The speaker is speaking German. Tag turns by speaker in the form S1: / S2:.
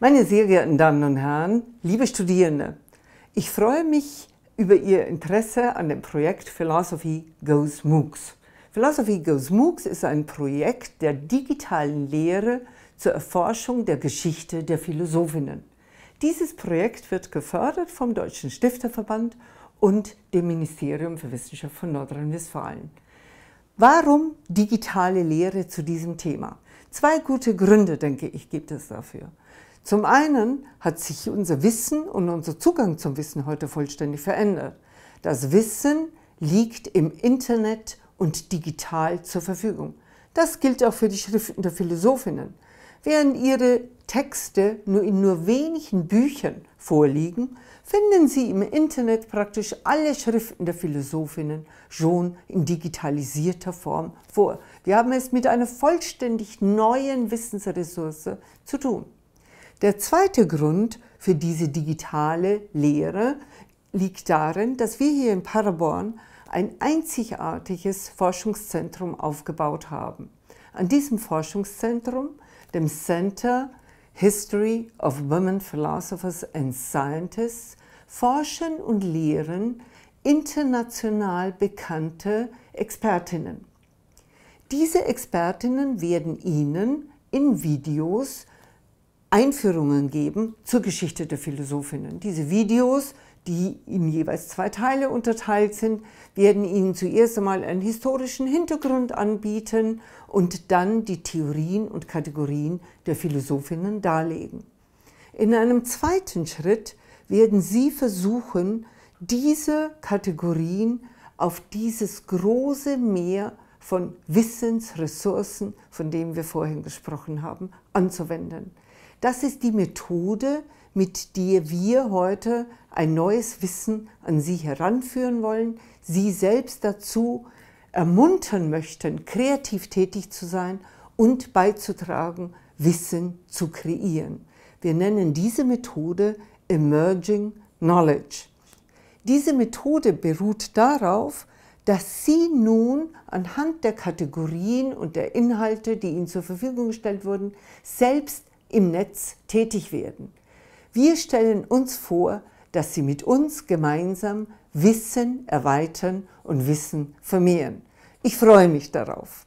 S1: Meine sehr geehrten Damen und Herren, liebe Studierende, ich freue mich über Ihr Interesse an dem Projekt Philosophy Goes MOOCs. Philosophy Goes MOOCs ist ein Projekt der digitalen Lehre zur Erforschung der Geschichte der Philosophinnen. Dieses Projekt wird gefördert vom Deutschen Stifterverband und dem Ministerium für Wissenschaft von Nordrhein-Westfalen. Warum digitale Lehre zu diesem Thema? Zwei gute Gründe, denke ich, gibt es dafür. Zum einen hat sich unser Wissen und unser Zugang zum Wissen heute vollständig verändert. Das Wissen liegt im Internet und digital zur Verfügung. Das gilt auch für die Schriften der Philosophinnen. Während ihre Texte nur in nur wenigen Büchern vorliegen, finden Sie im Internet praktisch alle Schriften der Philosophinnen schon in digitalisierter Form vor. Wir haben es mit einer vollständig neuen Wissensressource zu tun. Der zweite Grund für diese digitale Lehre liegt darin, dass wir hier in Paderborn ein einzigartiges Forschungszentrum aufgebaut haben. An diesem Forschungszentrum, dem Center History of Women Philosophers and Scientists, forschen und lehren international bekannte Expertinnen. Diese Expertinnen werden Ihnen in Videos Einführungen geben zur Geschichte der Philosophinnen. Diese Videos die in jeweils zwei Teile unterteilt sind, werden Ihnen zuerst einmal einen historischen Hintergrund anbieten und dann die Theorien und Kategorien der Philosophinnen darlegen. In einem zweiten Schritt werden Sie versuchen, diese Kategorien auf dieses große Meer von Wissensressourcen, von dem wir vorhin gesprochen haben, anzuwenden. Das ist die Methode, mit der wir heute ein neues Wissen an Sie heranführen wollen, Sie selbst dazu ermuntern möchten, kreativ tätig zu sein und beizutragen, Wissen zu kreieren. Wir nennen diese Methode Emerging Knowledge. Diese Methode beruht darauf, dass Sie nun anhand der Kategorien und der Inhalte, die Ihnen zur Verfügung gestellt wurden, selbst im Netz tätig werden. Wir stellen uns vor, dass sie mit uns gemeinsam Wissen erweitern und Wissen vermehren. Ich freue mich darauf.